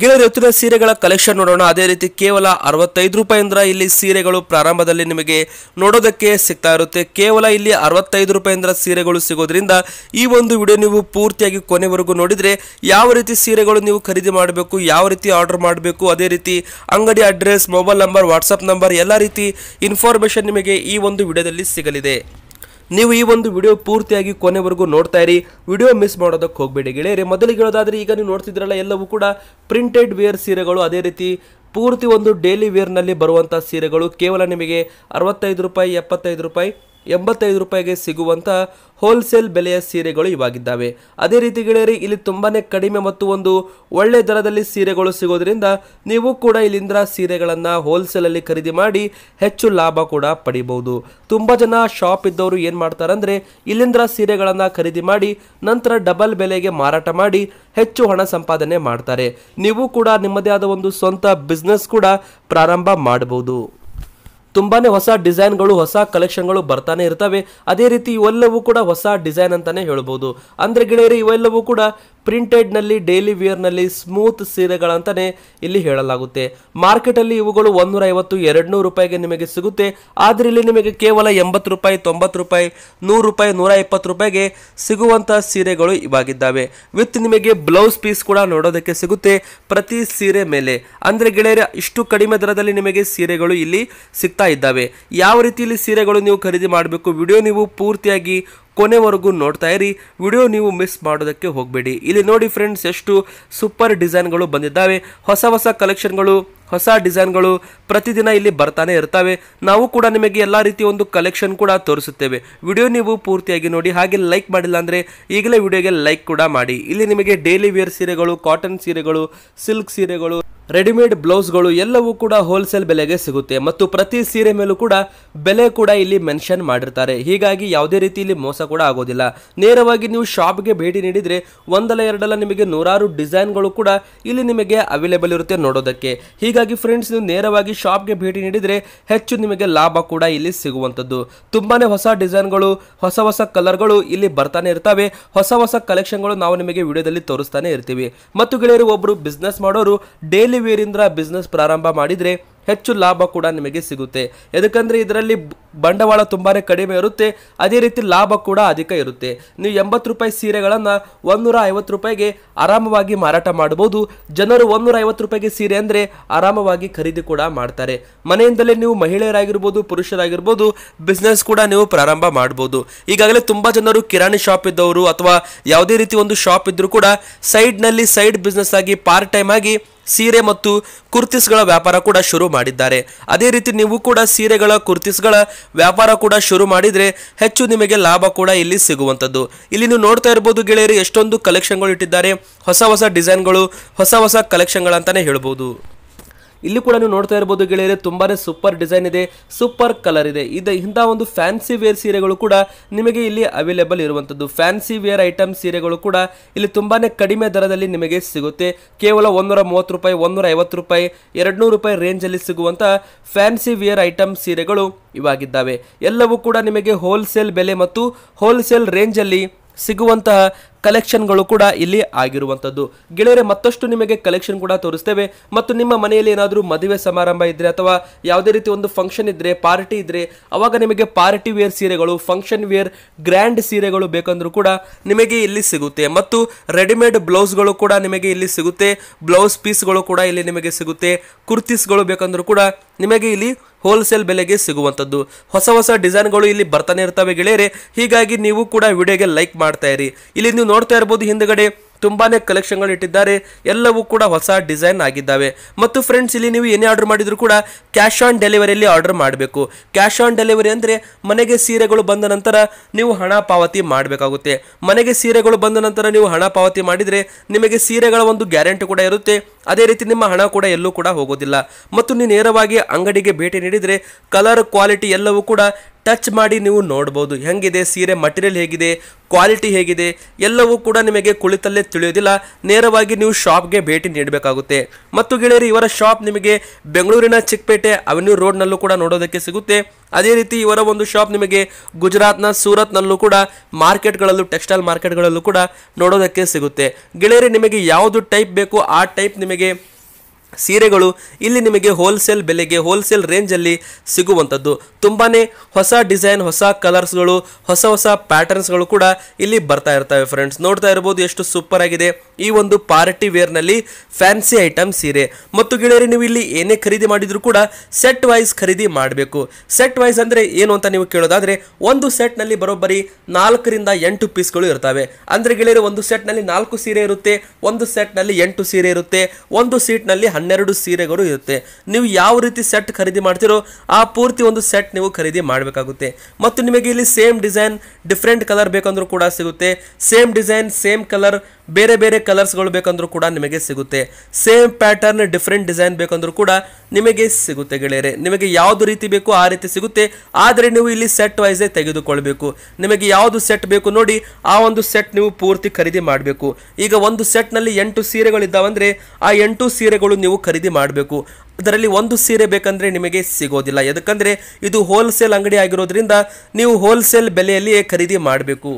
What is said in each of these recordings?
ಗೆಳೆಯರು ಎತ್ತಿನ ಸೀರೆಗಳ ಕಲೆಕ್ಷನ್ ನೋಡೋಣ ಅದೇ ರೀತಿ ಕೇವಲ ಅರವತ್ತೈದು ರೂಪಾಯಿಂದ ಇಲ್ಲಿ ಸೀರೆಗಳು ಪ್ರಾರಂಭದಲ್ಲಿ ನಿಮಗೆ ನೋಡೋದಕ್ಕೆ ಸಿಗ್ತಾ ಇರುತ್ತೆ ಕೇವಲ ಇಲ್ಲಿ ಅರವತ್ತೈದು ರೂಪಾಯಿಂದ ಸೀರೆಗಳು ಸಿಗೋದ್ರಿಂದ ಈ ಒಂದು ವಿಡಿಯೋ ನೀವು ಪೂರ್ತಿಯಾಗಿ ಕೊನೆವರೆಗೂ ನೋಡಿದರೆ ಯಾವ ರೀತಿ ಸೀರೆಗಳು ನೀವು ಖರೀದಿ ಮಾಡಬೇಕು ಯಾವ ರೀತಿ ಆರ್ಡರ್ ಮಾಡಬೇಕು ಅದೇ ರೀತಿ ಅಂಗಡಿ address mobile number WhatsApp number ಎಲ್ಲ ರೀತಿ ಇನ್ಫಾರ್ಮೇಷನ್ ನಿಮಗೆ ಈ ಒಂದು ವಿಡಿಯೋದಲ್ಲಿ ಸಿಗಲಿದೆ ನೀವು ಈ ಒಂದು ವಿಡಿಯೋ ಪೂರ್ತಿಯಾಗಿ ಕೊನೆವರೆಗೂ ನೋಡ್ತಾ ಇರಿ ವಿಡಿಯೋ ಮಿಸ್ ಮಾಡೋದಕ್ಕೆ ಹೋಗಬೇಡಿ ಗೆಳೆಯರೆ ಮೊದಲಿಗೆ ಹೇಳೋದಾದರೆ ಈಗ ನೀವು ನೋಡ್ತಿದ್ರಲ್ಲ ಎಲ್ಲವೂ ಕೂಡ ಪ್ರಿಂಟೆಡ್ ವೇರ್ ಸೀರೆಗಳು ಅದೇ ರೀತಿ ಪೂರ್ತಿ ಒಂದು ಡೈಲಿ ವೇರ್ನಲ್ಲಿ ಬರುವಂಥ ಸೀರೆಗಳು ಕೇವಲ ನಿಮಗೆ ಅರವತ್ತೈದು ರೂಪಾಯಿ ಎಪ್ಪತ್ತೈದು ರೂಪಾಯಿ ಎಂಬತ್ತೈದು ರೂಪಾಯಿಗೆ ಸಿಗುವಂಥ ಹೋಲ್ಸೇಲ್ ಬೆಲೆಯ ಸೀರೆಗಳು ಇವಾಗಿದ್ದಾವೆ ಅದೇ ರೀತಿ ಗೆಳೆಯರಿ ಇಲ್ಲಿ ತುಂಬಾ ಕಡಿಮೆ ಮತ್ತು ಒಂದು ಒಳ್ಳೆ ದರದಲ್ಲಿ ಸೀರೆಗಳು ಸಿಗೋದ್ರಿಂದ ನೀವು ಕೂಡ ಇಲ್ಲಿಂದ ಸೀರೆಗಳನ್ನು ಹೋಲ್ಸೇಲಲ್ಲಿ ಖರೀದಿ ಮಾಡಿ ಹೆಚ್ಚು ಲಾಭ ಕೂಡ ಪಡಿಬಹುದು ತುಂಬ ಜನ ಶಾಪ್ ಇದ್ದವರು ಏನು ಮಾಡ್ತಾರೆ ಅಂದರೆ ಇಲ್ಲಿಂದ್ರ ಸೀರೆಗಳನ್ನು ಖರೀದಿ ಮಾಡಿ ನಂತರ ಡಬಲ್ ಬೆಲೆಗೆ ಮಾರಾಟ ಮಾಡಿ ಹೆಚ್ಚು ಹಣ ಸಂಪಾದನೆ ಮಾಡ್ತಾರೆ ನೀವು ಕೂಡ ನಿಮ್ಮದೇ ಆದ ಒಂದು ಸ್ವಂತ ಬಿಸ್ನೆಸ್ ಕೂಡ ಪ್ರಾರಂಭ ಮಾಡಬಹುದು ತುಂಬಾ ಹೊಸ ಡಿಸೈನ್ಗಳು ಹೊಸ ಕಲೆಕ್ಷನ್ಗಳು ಬರ್ತಾನೆ ಇರ್ತವೆ ಅದೇ ರೀತಿ ಇವೆಲ್ಲವೂ ಕೂಡ ಹೊಸ ಡಿಸೈನ್ ಅಂತಾನೆ ಹೇಳ್ಬೋದು ಅಂದರೆ ಗೆಳೆಯರು ಇವೆಲ್ಲವೂ ಕೂಡ ಪ್ರಿಂಟೆಡ್ನಲ್ಲಿ ಡೈಲಿ ವಿಯರ್ನಲ್ಲಿ ಸ್ಮೂತ್ ಸೀರೆಗಳಂತಲೇ ಇಲ್ಲಿ ಹೇಳಲಾಗುತ್ತೆ ಮಾರ್ಕೆಟಲ್ಲಿ ಇವುಗಳು ಒಂದೂರ ಐವತ್ತು ಎರಡು ನೂರು ರೂಪಾಯಿಗೆ ನಿಮಗೆ ಸಿಗುತ್ತೆ ಆದರೆ ಇಲ್ಲಿ ನಿಮಗೆ ಕೇವಲ ಎಂಬತ್ತು ರೂಪಾಯಿ ತೊಂಬತ್ತು ರೂಪಾಯಿ ನೂರು ರೂಪಾಯಿ ನೂರ ಇಪ್ಪತ್ತು ರೂಪಾಯಿಗೆ ಸಿಗುವಂಥ ಸೀರೆಗಳು ಇವಾಗಿದ್ದಾವೆ ವಿತ್ ನಿಮಗೆ ಬ್ಲೌಸ್ ಪೀಸ್ ಕೂಡ ನೋಡೋದಕ್ಕೆ ಸಿಗುತ್ತೆ ಪ್ರತಿ ಸೀರೆ ಮೇಲೆ ಅಂದರೆ ಗೆಳೆಯರ ಇಷ್ಟು ಕಡಿಮೆ ದರದಲ್ಲಿ ನಿಮಗೆ ಸೀರೆಗಳು ಇಲ್ಲಿ ಸಿಗ್ತವೆ ಇದ್ದಾವೆ ಯಾವ ರೀತಿಯಲ್ಲಿ ಸೀರೆಗಳು ನೀವು ಖರೀದಿ ಮಾಡಬೇಕು ವಿಡಿಯೋ ನೀವು ಪೂರ್ತಿಯಾಗಿ ಕೊನೆವರೆಗೂ ನೋಡ್ತಾ ಇರಿ ವಿಡಿಯೋ ನೀವು ಮಿಸ್ ಮಾಡೋದಕ್ಕೆ ಹೋಗಬೇಡಿ ಇಲ್ಲಿ ನೋಡಿ ಫ್ರೆಂಡ್ಸ್ ಎಷ್ಟು ಸೂಪರ್ ಡಿಸೈನ್ಗಳು ಬಂದಿದ್ದಾವೆ ಹೊಸ ಹೊಸ ಕಲೆಕ್ಷನ್ಗಳು ಹೊಸ ಡಿಸೈನ್ಗಳು ಪ್ರತಿದಿನ ಇಲ್ಲಿ ಬರ್ತಾನೆ ಇರ್ತವೆ ನಾವು ಕೂಡ ನಿಮಗೆ ಎಲ್ಲ ರೀತಿಯ ಒಂದು ಕಲೆಕ್ಷನ್ ಕೂಡ ತೋರಿಸುತ್ತೇವೆ ವಿಡಿಯೋ ನೀವು ಪೂರ್ತಿಯಾಗಿ ನೋಡಿ ಹಾಗೆ ಲೈಕ್ ಮಾಡಿಲ್ಲ ಅಂದರೆ ಈಗಲೇ ವಿಡಿಯೋಗೆ ಲೈಕ್ ಕೂಡ ಮಾಡಿ ಇಲ್ಲಿ ನಿಮಗೆ ಡೈಲಿ ವೇರ್ ಸೀರೆಗಳು ಕಾಟನ್ ಸೀರೆಗಳು ಸಿಲ್ಕ್ ಸೀರೆಗಳು ರೆಡಿಮೇಡ್ ಬ್ಲೌಸ್ಗಳು ಎಲ್ಲವೂ ಕೂಡ ಹೋಲ್ಸೇಲ್ ಬೆಲೆಗೆ ಸಿಗುತ್ತೆ ಮತ್ತು ಪ್ರತಿ ಸೀರೆ ಮೇಲೂ ಕೂಡ ಬೆಲೆ ಕೂಡ ಇಲ್ಲಿ ಮೆನ್ಷನ್ ಮಾಡಿರ್ತಾರೆ ಹೀಗಾಗಿ ಯಾವುದೇ ರೀತಿ ಇಲ್ಲಿ ಮೋಸ ಕೂಡ ಆಗೋದಿಲ್ಲ ನೇರವಾಗಿ ನೀವು ಶಾಪ್ಗೆ ಭೇಟಿ ನೀಡಿದ್ರೆ ಒಂದಲ್ಲ ಎರಡಲ್ಲ ನಿಮಗೆ ನೂರಾರು ಡಿಸೈನ್ಗಳು ಕೂಡ ಇಲ್ಲಿ ನಿಮಗೆ ಅವೈಲೇಬಲ್ ಇರುತ್ತೆ ನೋಡೋದಕ್ಕೆ ಹೀಗಾಗಿ ಫ್ರೆಂಡ್ಸ್ ನೀವು ನೇರವಾಗಿ ಶಾಪ್ಗೆ ಭೇಟಿ ನೀಡಿದ್ರೆ ಹೆಚ್ಚು ನಿಮಗೆ ಲಾಭ ಕೂಡ ಇಲ್ಲಿ ಸಿಗುವಂಥದ್ದು ತುಂಬಾ ಹೊಸ ಡಿಸೈನ್ಗಳು ಹೊಸ ಹೊಸ ಕಲರ್ಗಳು ಇಲ್ಲಿ ಬರ್ತಾನೆ ಇರ್ತವೆ ಹೊಸ ಹೊಸ ಕಲೆಕ್ಷನ್ಗಳು ನಾವು ನಿಮಗೆ ವಿಡಿಯೋದಲ್ಲಿ ತೋರಿಸ್ತಾನೆ ಇರ್ತೀವಿ ಮತ್ತು ಗೆಳೆಯರು ಒಬ್ಬರು ಬಿಸ್ನೆಸ್ ಮಾಡೋರು ಡೈಲಿ ವೀರಿಂದ ಬಿಸ್ನೆಸ್ ಪ್ರಾರಂಭ ಮಾಡಿದರೆ ಹೆಚ್ಚು ಲಾಭ ಕೂಡ ನಿಮಗೆ ಸಿಗುತ್ತೆ ಯಾಕಂದರೆ ಇದರಲ್ಲಿ ಬಂಡವಾಳ ತುಂಬಾ ಕಡಿಮೆ ಇರುತ್ತೆ ಅದೇ ರೀತಿ ಲಾಭ ಕೂಡ ಅಧಿಕ ಇರುತ್ತೆ ನೀವು ಎಂಬತ್ತು ರೂಪಾಯಿ ಸೀರೆಗಳನ್ನು ಒಂದೂರ ಐವತ್ತು ರೂಪಾಯಿಗೆ ಆರಾಮವಾಗಿ ಮಾರಾಟ ಮಾಡ್ಬೋದು ಜನರು ಒಂದೂರ ಐವತ್ತು ರೂಪಾಯಿಗೆ ಸೀರೆ ಅಂದರೆ ಆರಾಮವಾಗಿ ಖರೀದಿ ಕೂಡ ಮಾಡ್ತಾರೆ ಮನೆಯಿಂದಲೇ ನೀವು ಮಹಿಳೆಯರಾಗಿರ್ಬೋದು ಪುರುಷರಾಗಿರ್ಬೋದು ಬಿಸ್ನೆಸ್ ಕೂಡ ನೀವು ಪ್ರಾರಂಭ ಮಾಡ್ಬೋದು ಈಗಾಗಲೇ ತುಂಬ ಜನರು ಕಿರಾಣಿ ಶಾಪ್ ಇದ್ದವರು ಅಥವಾ ಯಾವುದೇ ರೀತಿ ಒಂದು ಶಾಪ್ ಇದ್ದರೂ ಕೂಡ ಸೈಡ್ನಲ್ಲಿ ಸೈಡ್ ಬಿಸ್ನೆಸ್ ಆಗಿ ಪಾರ್ಟ್ ಟೈಮ್ ಆಗಿ ಸೀರೆ ಮತ್ತು ಕುರ್ತಿಸ್ಗಳ ವ್ಯಾಪಾರ ಕೂಡ ಶುರು ಮಾಡಿದ್ದಾರೆ ಅದೇ ರೀತಿ ನೀವು ಕೂಡ ಸೀರೆಗಳ ಕುರ್ತಿಸ್ಗಳ ವ್ಯಾಪಾರ ಕೂಡ ಶುರು ಮಾಡಿದರೆ ಹೆಚ್ಚು ನಿಮಗೆ ಲಾಭ ಕೂಡ ಇಲ್ಲಿ ಸಿಗುವಂಥದ್ದು ಇಲ್ಲಿ ನೀವು ನೋಡ್ತಾ ಇರ್ಬೋದು ಗೆಳೆಯರು ಎಷ್ಟೊಂದು ಕಲೆಕ್ಷನ್ಗಳು ಇಟ್ಟಿದ್ದಾರೆ ಹೊಸ ಹೊಸ ಡಿಸೈನ್ಗಳು ಹೊಸ ಹೊಸ ಕಲೆಕ್ಷನ್ಗಳಂತಲೇ ಹೇಳ್ಬೋದು ಇಲ್ಲಿ ಕೂಡ ನೀವು ನೋಡ್ತಾ ಇರ್ಬೋದು ಗೆಳೆಯರೆ ತುಂಬಾನೇ ಸೂಪರ್ ಡಿಸೈನ್ ಇದೆ ಸೂಪರ್ ಕಲರ್ ಇದೆ ಇದು ಇಂಥ ಒಂದು ಫ್ಯಾನ್ಸಿ ವೇರ್ ಸೀರೆಗಳು ಕೂಡ ನಿಮಗೆ ಇಲ್ಲಿ ಅವೈಲೇಬಲ್ ಇರುವಂಥದ್ದು ಫ್ಯಾನ್ಸಿ ವೇರ್ ಐಟಮ್ ಸೀರೆಗಳು ಕೂಡ ಇಲ್ಲಿ ತುಂಬಾನೇ ಕಡಿಮೆ ದರದಲ್ಲಿ ನಿಮಗೆ ಸಿಗುತ್ತೆ ಕೇವಲ ಒಂದೂರ ಮೂವತ್ತು ರೂಪಾಯಿ ಒಂದೂರ ಐವತ್ತು ರೂಪಾಯಿ ಎರಡುನೂರು ರೂಪಾಯಿ ರೇಂಜಲ್ಲಿ ಸಿಗುವಂತಹ ಫ್ಯಾನ್ಸಿ ವಿಯರ್ ಐಟಮ್ ಸೀರೆಗಳು ಇವಾಗಿದ್ದಾವೆ ಎಲ್ಲವೂ ಕೂಡ ನಿಮಗೆ ಹೋಲ್ಸೇಲ್ ಬೆಲೆ ಮತ್ತು ಹೋಲ್ಸೇಲ್ ರೇಂಜಲ್ಲಿ ಸಿಗುವಂತಹ ಕಲೆಕ್ಷನ್ಗಳು ಕೂಡ ಇಲ್ಲಿ ಆಗಿರುವಂಥದ್ದು ಗೆಳೆಯರೆ ಮತ್ತಷ್ಟು ನಿಮಗೆ ಕಲೆಕ್ಷನ್ ಕೂಡ ತೋರಿಸ್ತೇವೆ ಮತ್ತು ನಿಮ್ಮ ಮನೆಯಲ್ಲಿ ಏನಾದರೂ ಮದುವೆ ಸಮಾರಂಭ ಇದ್ದರೆ ಅಥವಾ ಯಾವುದೇ ರೀತಿ ಒಂದು ಫಂಕ್ಷನ್ ಇದ್ದರೆ ಪಾರ್ಟಿ ಇದ್ದರೆ ಅವಾಗ ನಿಮಗೆ ಪಾರ್ಟಿ ವೇರ್ ಸೀರೆಗಳು ಫಂಕ್ಷನ್ ವೇರ್ ಗ್ರ್ಯಾಂಡ್ ಸೀರೆಗಳು ಬೇಕಂದ್ರೂ ಕೂಡ ನಿಮಗೆ ಇಲ್ಲಿ ಸಿಗುತ್ತೆ ಮತ್ತು ರೆಡಿಮೇಡ್ ಬ್ಲೌಸ್ಗಳು ಕೂಡ ನಿಮಗೆ ಇಲ್ಲಿ ಸಿಗುತ್ತೆ ಬ್ಲೌಸ್ ಪೀಸ್ಗಳು ಕೂಡ ಇಲ್ಲಿ ನಿಮಗೆ ಸಿಗುತ್ತೆ ಕುರ್ತೀಸ್ಗಳು ಬೇಕಂದ್ರೂ ಕೂಡ ನಿಮಗೆ ಇಲ್ಲಿ ಹೋಲ್ಸೇಲ್ ಬೆಲೆಗೆ ಸಿಗುವಂಥದ್ದು ಹೊಸ ಹೊಸ ಡಿಸೈನ್ಗಳು ಇಲ್ಲಿ ಬರ್ತಾನೆ ಇರ್ತವೆ ಗೆಳೆಯರೆ ಹೀಗಾಗಿ ನೀವು ಕೂಡ ವಿಡಿಯೋಗೆ ಲೈಕ್ ಮಾಡ್ತಾ ಇರಿ ಇಲ್ಲಿ ನೀವು ನೋಡ್ತಾ ಇರ್ಬೋದು ಹಿಂದುಗಡೆ ತುಂಬಾ ಕಲೆಕ್ಷನ್ಗಳು ಇಟ್ಟಿದ್ದಾರೆ ಎಲ್ಲವೂ ಕೂಡ ಹೊಸ ಡಿಸೈನ್ ಆಗಿದ್ದಾವೆ ಮತ್ತು ಫ್ರೆಂಡ್ಸ್ ಇಲ್ಲಿ ನೀವು ಏನೇ ಆರ್ಡರ್ ಮಾಡಿದರೂ ಕೂಡ ಕ್ಯಾಶ್ ಆನ್ ಡೆಲಿವರಿಯಲ್ಲಿ ಆರ್ಡರ್ ಮಾಡಬೇಕು ಕ್ಯಾಶ್ ಆನ್ ಡೆಲಿವರಿ ಅಂದರೆ ಮನೆಗೆ ಸೀರೆಗಳು ಬಂದ ನಂತರ ನೀವು ಹಣ ಪಾವತಿ ಮಾಡಬೇಕಾಗುತ್ತೆ ಮನೆಗೆ ಸೀರೆಗಳು ಬಂದ ನಂತರ ನೀವು ಹಣ ಪಾವತಿ ಮಾಡಿದರೆ ನಿಮಗೆ ಸೀರೆಗಳ ಒಂದು ಗ್ಯಾರಂಟಿ ಕೂಡ ಇರುತ್ತೆ ಅದೇ ರೀತಿ ನಿಮ್ಮ ಹಣ ಕೂಡ ಎಲ್ಲೂ ಕೂಡ ಹೋಗೋದಿಲ್ಲ ಮತ್ತು ನೀವು ನೇರವಾಗಿ ಅಂಗಡಿಗೆ ಭೇಟಿ ನೀಡಿದರೆ ಕಲರ್ ಕ್ವಾಲಿಟಿ ಎಲ್ಲವೂ ಕೂಡ ಟಚ್ ಮಾಡಿ ನೀವು ನೋಡ್ಬೋದು ಹೆಂಗಿದೆ ಸೀರೆ ಮಟೀರಿಯಲ್ ಹೇಗಿದೆ ಕ್ವಾಲಿಟಿ ಹೇಗಿದೆ ಎಲ್ಲವೂ ಕೂಡ ನಿಮಗೆ ಕುಳಿತಲ್ಲೇ ತಿಳಿಯೋದಿಲ್ಲ ನೇರವಾಗಿ ನೀವು ಶಾಪ್ಗೆ ಭೇಟಿ ನೀಡಬೇಕಾಗುತ್ತೆ ಮತ್ತು ಗೆಳೆಯರು ಇವರ ಶಾಪ್ ನಿಮಗೆ ಬೆಂಗಳೂರಿನ ಚಿಕ್ಕಪೇಟೆ ಅವೆನ್ಯೂ ರೋಡ್ನಲ್ಲೂ ಕೂಡ ನೋಡೋದಕ್ಕೆ ಸಿಗುತ್ತೆ ಅದೇ ರೀತಿ ಇವರ ಒಂದು ಶಾಪ್ ನಿಮಗೆ ಗುಜರಾತ್ನ ಸೂರತ್ನಲ್ಲೂ ಕೂಡ ಮಾರ್ಕೆಟ್ಗಳಲ್ಲೂ ಟೆಕ್ಸ್ಟೈಲ್ ಮಾರ್ಕೆಟ್ಗಳಲ್ಲೂ ಕೂಡ ನೋಡೋದಕ್ಕೆ ಸಿಗುತ್ತೆ ಗೆಳೆಯರಿ ನಿಮಗೆ ಯಾವುದು ಟೈಪ್ ಬೇಕು ಆ ಟೈಪ್ ನಿಮಗೆ dime ಸೀರೆಗಳು ಇಲ್ಲಿ ನಿಮಗೆ ಹೋಲ್ಸೇಲ್ ಬೆಲೆಗೆ ಹೋಲ್ಸೇಲ್ ರೇಂಜಲ್ಲಿ ಸಿಗುವಂಥದ್ದು ತುಂಬಾ ಹೊಸ ಡಿಸೈನ್ ಹೊಸ ಕಲರ್ಸ್ಗಳು ಹೊಸ ಹೊಸ ಪ್ಯಾಟರ್ನ್ಸ್ಗಳು ಕೂಡ ಇಲ್ಲಿ ಬರ್ತಾ ಇರ್ತವೆ ಫ್ರೆಂಡ್ಸ್ ನೋಡ್ತಾ ಇರ್ಬೋದು ಎಷ್ಟು ಸೂಪರ್ ಆಗಿದೆ ಈ ಒಂದು ಪಾರ್ಟಿ ವೇರ್ನಲ್ಲಿ ಫ್ಯಾನ್ಸಿ ಐಟಮ್ ಸೀರೆ ಮತ್ತು ಗೆಳೆಯರು ನೀವು ಇಲ್ಲಿ ಏನೇ ಖರೀದಿ ಮಾಡಿದರೂ ಕೂಡ ಸೆಟ್ ವೈಸ್ ಖರೀದಿ ಮಾಡಬೇಕು ಸೆಟ್ ವೈಸ್ ಅಂದರೆ ಏನು ಅಂತ ನೀವು ಕೇಳೋದಾದರೆ ಒಂದು ಸೆಟ್ನಲ್ಲಿ ಬರೋಬ್ಬರಿ ನಾಲ್ಕರಿಂದ ಎಂಟು ಪೀಸ್ಗಳು ಇರ್ತವೆ ಅಂದರೆ ಗೆಳೆಯರು ಒಂದು ಸೆಟ್ನಲ್ಲಿ ನಾಲ್ಕು ಸೀರೆ ಇರುತ್ತೆ ಒಂದು ಸೆಟ್ನಲ್ಲಿ ಎಂಟು ಸೀರೆ ಇರುತ್ತೆ ಒಂದು ಸೀಟ್ನಲ್ಲಿ ಹನ್ನೆರಡು ಸೀರೆಗಳು ಇರುತ್ತೆ ನೀವು ಯಾವ ರೀತಿ ಸೆಟ್ ಖರೀದಿ ಮಾಡ್ತೀರೋ ಆ ಪೂರ್ತಿ ಒಂದು ಸೆಟ್ ನೀವು ಖರೀದಿ ಮಾಡಬೇಕಾಗುತ್ತೆ ಮತ್ತು ನಿಮಗೆ ಇಲ್ಲಿ ಸೇಮ್ ಡಿಸೈನ್ ಡಿಫ್ರೆಂಟ್ ಕಲರ್ ಬೇಕಂದ್ರೂ ಕೂಡ ಸಿಗುತ್ತೆ ಸೇಮ್ ಡಿಸೈನ್ ಸೇಮ್ ಕಲರ್ ಬೇರೆ ಬೇರೆ ಕಲರ್ಸ್ಗಳು ಬೇಕಂದ್ರೂ ಕೂಡ ನಿಮಗೆ ಸಿಗುತ್ತೆ ಸೇಮ್ ಪ್ಯಾಟರ್ನ್ ಡಿಫ್ರೆಂಟ್ ಡಿಸೈನ್ ಬೇಕಂದರೂ ಕೂಡ ನಿಮಗೆ ಸಿಗುತ್ತೆ ಗೆಳೆಯರೆ ನಿಮಗೆ ಯಾವುದು ರೀತಿ ಬೇಕು ಆ ರೀತಿ ಸಿಗುತ್ತೆ ಆದರೆ ನೀವು ಇಲ್ಲಿ ಸೆಟ್ ವೈಸೇ ತೆಗೆದುಕೊಳ್ಬೇಕು ನಿಮಗೆ ಯಾವುದು ಸೆಟ್ ಬೇಕು ನೋಡಿ ಆ ಒಂದು ಸೆಟ್ ನೀವು ಪೂರ್ತಿ ಖರೀದಿ ಮಾಡಬೇಕು ಈಗ ಒಂದು ಸೆಟ್ನಲ್ಲಿ ಎಂಟು ಸೀರೆಗಳಿದ್ದಾವಂದರೆ ಆ ಎಂಟು ಸೀರೆಗಳು ನೀವು ಖರೀದಿ ಮಾಡಬೇಕು ಅದರಲ್ಲಿ ಒಂದು ಸೀರೆ ಬೇಕಂದರೆ ನಿಮಗೆ ಸಿಗೋದಿಲ್ಲ ಯಾಕಂದರೆ ಇದು ಹೋಲ್ಸೇಲ್ ಅಂಗಡಿ ಆಗಿರೋದ್ರಿಂದ ನೀವು ಹೋಲ್ಸೇಲ್ ಬೆಲೆಯಲ್ಲಿಯೇ ಖರೀದಿ ಮಾಡಬೇಕು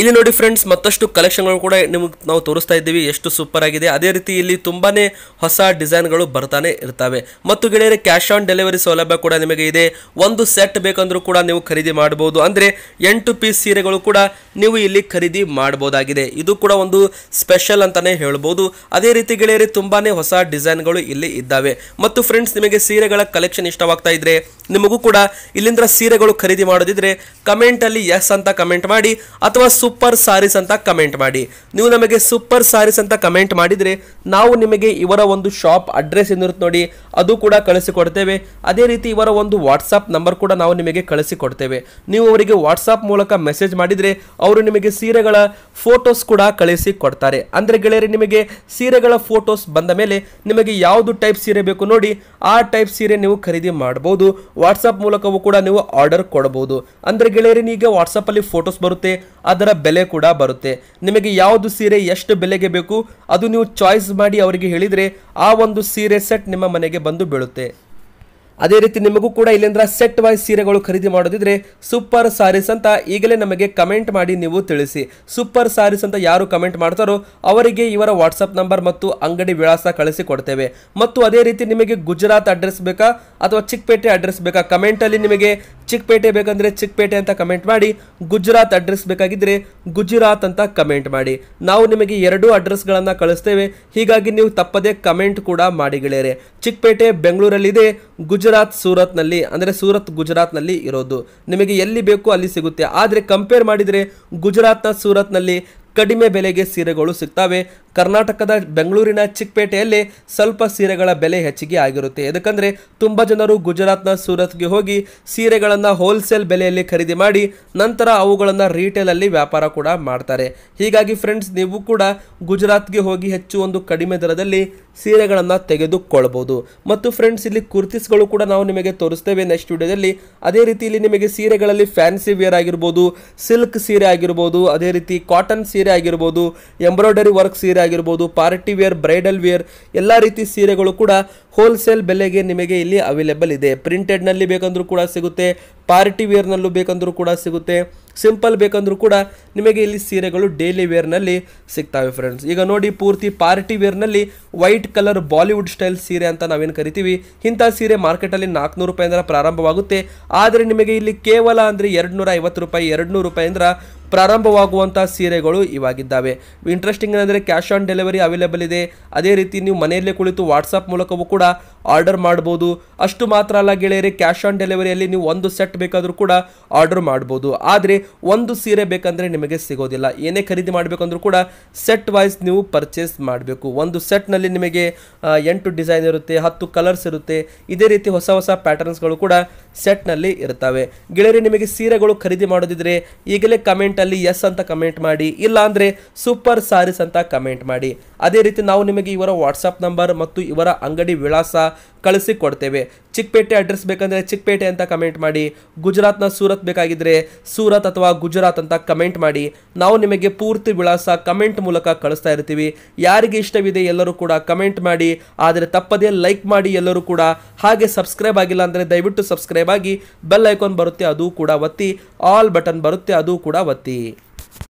ಇಲ್ಲಿ ನೋಡಿ ಫ್ರೆಂಡ್ಸ್ ಮತ್ತಷ್ಟು ಕಲೆಕ್ಷನ್ಗಳು ಕೂಡ ನಿಮಗೆ ನಾವು ತೋರಿಸ್ತಾ ಇದ್ದೀವಿ ಎಷ್ಟು ಸೂಪರ್ ಆಗಿದೆ ಅದೇ ರೀತಿ ಇಲ್ಲಿ ತುಂಬಾನೇ ಹೊಸ ಡಿಸೈನ್ಗಳು ಬರ್ತಾನೆ ಇರ್ತವೆ ಮತ್ತು ಗೆಳೆಯರೆ ಕ್ಯಾಶ್ ಆನ್ ಡೆಲಿವರಿ ಸೌಲಭ್ಯ ಕೂಡ ನಿಮಗೆ ಇದೆ ಒಂದು ಸೆಟ್ ಬೇಕಂದ್ರೂ ಕೂಡ ನೀವು ಖರೀದಿ ಮಾಡಬಹುದು ಅಂದರೆ ಎಂಟು ಪೀಸ್ ಸೀರೆಗಳು ಕೂಡ ನೀವು ಇಲ್ಲಿ ಖರೀದಿ ಮಾಡಬಹುದಾಗಿದೆ ಇದು ಕೂಡ ಒಂದು ಸ್ಪೆಷಲ್ ಅಂತಾನೆ ಹೇಳಬಹುದು ಅದೇ ರೀತಿ ಗೆಳೆಯರೆ ತುಂಬಾನೇ ಹೊಸ ಡಿಸೈನ್ಗಳು ಇಲ್ಲಿ ಇದ್ದಾವೆ ಮತ್ತು ಫ್ರೆಂಡ್ಸ್ ನಿಮಗೆ ಸೀರೆಗಳ ಕಲೆಕ್ಷನ್ ಇಷ್ಟವಾಗ್ತಾ ಇದ್ರೆ ನಿಮಗೂ ಕೂಡ ಇಲ್ಲಿಂದ ಸೀರೆಗಳು ಖರೀದಿ ಮಾಡೋದಿದ್ರೆ ಕಮೆಂಟಲ್ಲಿ ಎಸ್ ಅಂತ ಕಮೆಂಟ್ ಮಾಡಿ ಅಥವಾ ಸೂಪರ್ ಸಾರೀಸ್ ಅಂತ ಕಮೆಂಟ್ ಮಾಡಿ ನೀವು ನಮಗೆ ಸೂಪರ್ ಸಾರೀಸ್ ಅಂತ ಕಮೆಂಟ್ ಮಾಡಿದರೆ ನಾವು ನಿಮಗೆ ಇವರ ಒಂದು ಶಾಪ್ ಅಡ್ರೆಸ್ ಏನಿರುತ್ತೆ ನೋಡಿ ಅದು ಕೂಡ ಕಳಿಸಿಕೊಡ್ತೇವೆ ಅದೇ ರೀತಿ ಇವರ ಒಂದು ವಾಟ್ಸಪ್ ನಂಬರ್ ಕೂಡ ನಾವು ನಿಮಗೆ ಕಳಿಸಿಕೊಡ್ತೇವೆ ನೀವು ಅವರಿಗೆ ವಾಟ್ಸಪ್ ಮೂಲಕ ಮೆಸೇಜ್ ಮಾಡಿದರೆ ಅವರು ನಿಮಗೆ ಸೀರೆಗಳ ಫೋಟೋಸ್ ಕೂಡ ಕಳಿಸಿ ಕೊಡ್ತಾರೆ ಅಂದರೆ ಗೆಳೆಯರಿ ನಿಮಗೆ ಸೀರೆಗಳ ಫೋಟೋಸ್ ಬಂದ ಮೇಲೆ ನಿಮಗೆ ಯಾವುದು ಟೈಪ್ ಸೀರೆ ಬೇಕು ನೋಡಿ ಆ ಟೈಪ್ ಸೀರೆ ನೀವು ಖರೀದಿ ಮಾಡ್ಬೋದು ವಾಟ್ಸಪ್ ಮೂಲಕವೂ ಕೂಡ ನೀವು ಆರ್ಡರ್ ಕೊಡಬಹುದು ಅಂದರೆ ಗೆಳೆಯರಿ ಈಗ ವಾಟ್ಸಪ್ಪಲ್ಲಿ ಫೋಟೋಸ್ ಬರುತ್ತೆ ಅದರ ಬೆಲೆ ಕೂಡ ಬರುತ್ತೆ ನಿಮಗೆ ಯಾವುದು ಸೀರೆ ಎಷ್ಟು ಬೆಲೆಗೆ ಬೇಕು ಅದು ನೀವು ಚಾಯ್ಸ್ ಮಾಡಿ ಅವರಿಗೆ ಹೇಳಿದರೆ ಆ ಒಂದು ಸೀರೆ ಸೆಟ್ ನಿಮ್ಮ ಮನೆಗೆ ಬಂದು ಬೀಳುತ್ತೆ ಅದೇ ರೀತಿ ನಿಮಗೂ ಕೂಡ ಇಲ್ಲಿಂದ ಸೆಟ್ ವೈಸ್ ಸೀರೆಗಳು ಖರೀದಿ ಮಾಡೋದಿದ್ರೆ ಸೂಪರ್ ಸಾರೀಸ್ ಅಂತ ಈಗಲೇ ನಮಗೆ ಕಮೆಂಟ್ ಮಾಡಿ ನೀವು ತಿಳಿಸಿ ಸೂಪರ್ ಸಾರೀಸ್ ಅಂತ ಯಾರು ಕಮೆಂಟ್ ಮಾಡ್ತಾರೋ ಅವರಿಗೆ ಇವರ ವಾಟ್ಸಪ್ ನಂಬರ್ ಮತ್ತು ಅಂಗಡಿ ವಿಳಾಸ ಕಳಿಸಿಕೊಡ್ತೇವೆ ಮತ್ತು ಅದೇ ರೀತಿ ನಿಮಗೆ ಗುಜರಾತ್ ಅಡ್ರೆಸ್ ಬೇಕಾ ಅಥವಾ ಚಿಕ್ಕಪೇಟೆ ಅಡ್ರೆಸ್ ಬೇಕಾ ಕಮೆಂಟಲ್ಲಿ ನಿಮಗೆ ಚಿಕ್ಕಪೇಟೆ ಬೇಕಂದರೆ ಚಿಕ್ಕಪೇಟೆ ಅಂತ ಕಮೆಂಟ್ ಮಾಡಿ ಗುಜರಾತ್ ಅಡ್ರೆಸ್ ಬೇಕಾಗಿದ್ದರೆ ಗುಜರಾತ್ ಅಂತ ಕಮೆಂಟ್ ಮಾಡಿ ನಾವು ನಿಮಗೆ ಎರಡೂ ಅಡ್ರೆಸ್ಗಳನ್ನು ಕಳಿಸ್ತೇವೆ ಹೀಗಾಗಿ ನೀವು ತಪ್ಪದೇ ಕಮೆಂಟ್ ಕೂಡ ಮಾಡಿ ಗೆಳೆಯರೆ ಚಿಕ್ಕಪೇಟೆ ಬೆಂಗಳೂರಲ್ಲಿದೆ ಗುಜರಾತ್ ಸೂರತ್ನಲ್ಲಿ ಅಂದರೆ ಸೂರತ್ ಗುಜರಾತ್ನಲ್ಲಿ ಇರೋದು ನಿಮಗೆ ಎಲ್ಲಿ ಬೇಕೋ ಅಲ್ಲಿ ಸಿಗುತ್ತೆ ಆದರೆ ಕಂಪೇರ್ ಮಾಡಿದರೆ ಗುಜರಾತ್ನ ಸೂರತ್ನಲ್ಲಿ ಕಡಿಮೆ ಬೆಲೆಗೆ ಸೀರೆಗಳು ಸಿಗ್ತವೆ ಕರ್ನಾಟಕದ ಬೆಂಗಳೂರಿನ ಚಿಕ್ಕಪೇಟೆಯಲ್ಲಿ ಸ್ವಲ್ಪ ಸೀರೆಗಳ ಬೆಲೆ ಹೆಚ್ಚಿಗೆ ಆಗಿರುತ್ತೆ ಯಾಕಂದರೆ ತುಂಬ ಜನರು ಗುಜರಾತ್ನ ಸೂರತ್ಗೆ ಹೋಗಿ ಸೀರೆಗಳನ್ನು ಹೋಲ್ಸೇಲ್ ಬೆಲೆಯಲ್ಲಿ ಖರೀದಿ ಮಾಡಿ ನಂತರ ಅವುಗಳನ್ನು ರೀಟೇಲಲ್ಲಿ ವ್ಯಾಪಾರ ಕೂಡ ಮಾಡ್ತಾರೆ ಹೀಗಾಗಿ ಫ್ರೆಂಡ್ಸ್ ನೀವು ಕೂಡ ಗುಜರಾತ್ಗೆ ಹೋಗಿ ಹೆಚ್ಚು ಒಂದು ಕಡಿಮೆ ದರದಲ್ಲಿ ಸೀರೆಗಳನ್ನು ತೆಗೆದುಕೊಳ್ಬೋದು ಮತ್ತು ಫ್ರೆಂಡ್ಸ್ ಇಲ್ಲಿ ಕುರ್ತಿಸ್ಗಳು ಕೂಡ ನಾವು ನಿಮಗೆ ತೋರಿಸ್ತೇವೆ ನೆಕ್ಸ್ಟ್ ವಿಡಿಯೋದಲ್ಲಿ ಅದೇ ರೀತಿ ಇಲ್ಲಿ ನಿಮಗೆ ಸೀರೆಗಳಲ್ಲಿ ಫ್ಯಾನ್ಸಿ ವೇರ್ ಆಗಿರ್ಬೋದು ಸಿಲ್ಕ್ ಸೀರೆ ಆಗಿರ್ಬೋದು ಅದೇ ರೀತಿ ಕಾಟನ್ ಸೀರೆ ಆಗಿರ್ಬೋದು ಎಂಬ್ರಾಯ್ಡರಿ ವರ್ಕ್ ಸೀರೆ ಆಗಿರ್ಬೋದು ಪಾರ್ಟಿ ವೇರ್ ಬ್ರೈಡಲ್ ವೇರ್ ಎಲ್ಲ ರೀತಿ ಸೀರೆಗಳು ಕೂಡ ಹೋಲ್ಸೇಲ್ ಬೆಲೆಗೆ ನಿಮಗೆ ಇಲ್ಲಿ ಅವೈಲೇಬಲ್ ಇದೆ ಪ್ರಿಂಟೆಡ್ನಲ್ಲಿ ಬೇಕಂದರೂ ಕೂಡ ಸಿಗುತ್ತೆ ಪಾರ್ಟಿ ವೇರ್ನಲ್ಲೂ ಬೇಕಂದರೂ ಕೂಡ ಸಿಗುತ್ತೆ ಸಿಂಪಲ್ ಬೇಕಂದರೂ ಕೂಡ ನಿಮಗೆ ಇಲ್ಲಿ ಸೀರೆಗಳು ಡೈಲಿ ವೇರ್ನಲ್ಲಿ ಸಿಗ್ತಾವೆ ಫ್ರೆಂಡ್ಸ್ ಈಗ ನೋಡಿ ಪೂರ್ತಿ ಪಾರ್ಟಿ ವೇರ್ನಲ್ಲಿ ವೈಟ್ ಕಲರ್ ಬಾಲಿವುಡ್ ಸ್ಟೈಲ್ ಸೀರೆ ಅಂತ ನಾವೇನು ಕರಿತೀವಿ ಇಂಥ ಸೀರೆ ಮಾರ್ಕೆಟಲ್ಲಿ ನಾಲ್ಕುನೂರು ರೂಪಾಯಿಂದ ಪ್ರಾರಂಭವಾಗುತ್ತೆ ಆದರೆ ನಿಮಗೆ ಇಲ್ಲಿ ಕೇವಲ ಅಂದರೆ ಎರಡು ನೂರ ಐವತ್ತು ರೂಪಾಯಿ ಎರಡು ನೂರು ರೂಪಾಯಿಂದ ಪ್ರಾರಂಭವಾಗುವಂತಹ ಸೀರೆಗಳು ಇವಾಗಿದ್ದಾವೆ ಇಂಟ್ರೆಸ್ಟಿಂಗ್ ಏನಂದರೆ ಕ್ಯಾಶ್ ಆನ್ ಡೆಲಿವರಿ ಅವೈಲೇಬಲ್ ಇದೆ ಅದೇ ರೀತಿ ನೀವು ಮನೆಯಲ್ಲೇ ಕುಳಿತು ವಾಟ್ಸಪ್ ಮೂಲಕವೂ ಕೂಡ ಆರ್ಡರ್ ಮಾಡ್ಬೋದು ಅಷ್ಟು ಮಾತ್ರ ಅಲ್ಲ ಗೆಳೆಯರೆ ಕ್ಯಾಶ್ ಆನ್ ಡೆಲಿವರಿಯಲ್ಲಿ ನೀವು ಒಂದು ಸೆಟ್ ಬೇಕಾದರೂ ಕೂಡ ಆರ್ಡರ್ ಮಾಡ್ಬೋದು ಆದರೆ ಒಂದು ಸೀರೆ ಬೇಕಂದರೆ ನಿಮಗೆ ಸಿಗೋದಿಲ್ಲ ಏನೇ ಖರೀದಿ ಮಾಡಬೇಕಂದ್ರೂ ಕೂಡ ಸೆಟ್ ವೈಸ್ ನೀವು ಪರ್ಚೇಸ್ ಮಾಡಬೇಕು ಒಂದು ಸೆಟ್ನಲ್ಲಿ ನಿಮಗೆ ಎಂಟು ಡಿಸೈನ್ ಇರುತ್ತೆ ಹತ್ತು ಕಲರ್ಸ್ ಇರುತ್ತೆ ಇದೇ ರೀತಿ ಹೊಸ ಹೊಸ ಪ್ಯಾಟರ್ನ್ಸ್ಗಳು ಕೂಡ ಸೆಟ್ನಲ್ಲಿ ಇರ್ತವೆ ಗೆಳೆಯರೆ ನಿಮಗೆ ಸೀರೆಗಳು ಖರೀದಿ ಮಾಡೋದಿದ್ರೆ ಈಗಲೇ ಕಮೆಂಟ್ ಅಲ್ಲಿ ಎಸ್ ಅಂತ ಕಮೆಂಟ್ ಮಾಡಿ ಇಲ್ಲಾಂದರೆ ಸೂಪರ್ ಸಾರೀಸ್ ಅಂತ ಕಮೆಂಟ್ ಮಾಡಿ ಅದೇ ರೀತಿ ನಾವು ನಿಮಗೆ ಇವರ ವಾಟ್ಸಪ್ ನಂಬರ್ ಮತ್ತು ಇವರ ಅಂಗಡಿ ವಿಳಾಸ ಕಳಿಸಿಕೊಡ್ತೇವೆ ಚಿಕ್ಕಪೇಟೆ ಅಡ್ರೆಸ್ ಬೇಕಂದರೆ ಚಿಕ್ಕಪೇಟೆ ಅಂತ ಕಮೆಂಟ್ ಮಾಡಿ ಗುಜರಾತ್ನ ಸೂರತ್ ಬೇಕಾಗಿದ್ದರೆ ಸೂರತ್ ಅಥವಾ ಗುಜರಾತ್ ಅಂತ ಕಮೆಂಟ್ ಮಾಡಿ ನಾವು ನಿಮಗೆ ಪೂರ್ತಿ ವಿಳಾಸ ಕಮೆಂಟ್ ಮೂಲಕ ಕಳಿಸ್ತಾ ಇರ್ತೀವಿ ಯಾರಿಗೆ ಇಷ್ಟವಿದೆ ಎಲ್ಲರೂ ಕೂಡ ಕಮೆಂಟ್ ಮಾಡಿ ಆದರೆ ತಪ್ಪದೇ ಲೈಕ್ ಮಾಡಿ ಎಲ್ಲರೂ ಕೂಡ ಹಾಗೆ ಸಬ್ಸ್ಕ್ರೈಬ್ ಆಗಿಲ್ಲ ಅಂದರೆ ದಯವಿಟ್ಟು ಸಬ್ಸ್ಕ್ರೈಬ್ ಆಗಿ ಬೆಲ್ ಐಕಾನ್ ಬರುತ್ತೆ ಅದು ಕೂಡ ಒತ್ತಿ ಆಲ್ ಬಟನ್ ಬರುತ್ತೆ ಅದು ಕೂಡ ಒತ್ತಿ